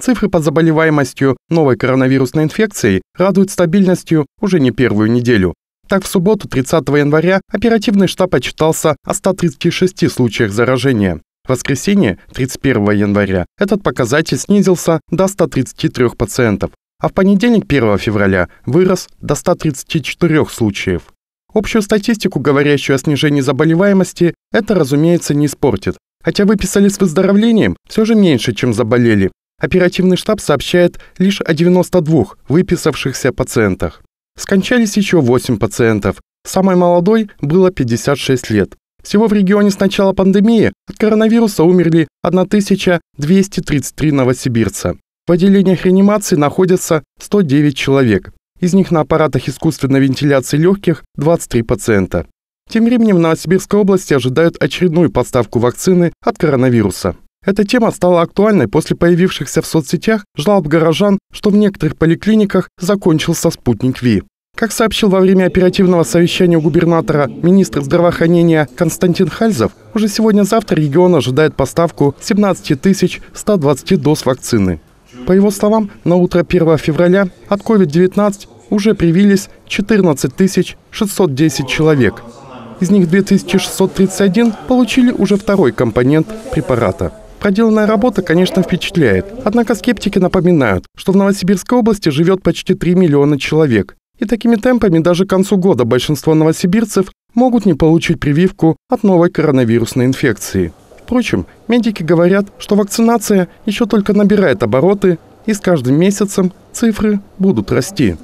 Цифры по заболеваемостью новой коронавирусной инфекцией радуют стабильностью уже не первую неделю. Так, в субботу 30 января оперативный штаб отчитался о 136 случаях заражения. В воскресенье 31 января этот показатель снизился до 133 пациентов, а в понедельник 1 февраля вырос до 134 случаев. Общую статистику, говорящую о снижении заболеваемости, это, разумеется, не испортит. Хотя выписали с выздоровлением все же меньше, чем заболели, Оперативный штаб сообщает лишь о 92 выписавшихся пациентах. Скончались еще 8 пациентов. Самой молодой было 56 лет. Всего в регионе с начала пандемии от коронавируса умерли 1233 новосибирца. В отделениях реанимации находятся 109 человек. Из них на аппаратах искусственной вентиляции легких 23 пациента. Тем временем в Новосибирской области ожидают очередную поставку вакцины от коронавируса. Эта тема стала актуальной после появившихся в соцсетях жалоб горожан, что в некоторых поликлиниках закончился спутник ВИ. Как сообщил во время оперативного совещания губернатора министр здравоохранения Константин Хальзов, уже сегодня-завтра регион ожидает поставку 17 120 доз вакцины. По его словам, на утро 1 февраля от COVID-19 уже привились 14 610 человек. Из них 2631 получили уже второй компонент препарата. Проделанная работа, конечно, впечатляет. Однако скептики напоминают, что в Новосибирской области живет почти 3 миллиона человек. И такими темпами даже к концу года большинство новосибирцев могут не получить прививку от новой коронавирусной инфекции. Впрочем, медики говорят, что вакцинация еще только набирает обороты, и с каждым месяцем цифры будут расти.